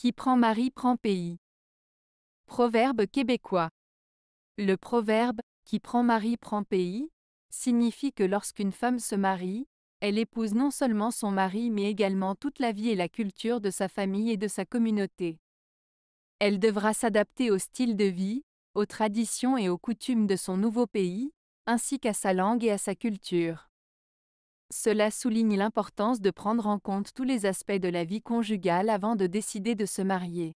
Qui prend mari prend pays. Proverbe québécois. Le proverbe Qui prend mari prend pays signifie que lorsqu'une femme se marie, elle épouse non seulement son mari mais également toute la vie et la culture de sa famille et de sa communauté. Elle devra s'adapter au style de vie, aux traditions et aux coutumes de son nouveau pays, ainsi qu'à sa langue et à sa culture. Cela souligne l'importance de prendre en compte tous les aspects de la vie conjugale avant de décider de se marier.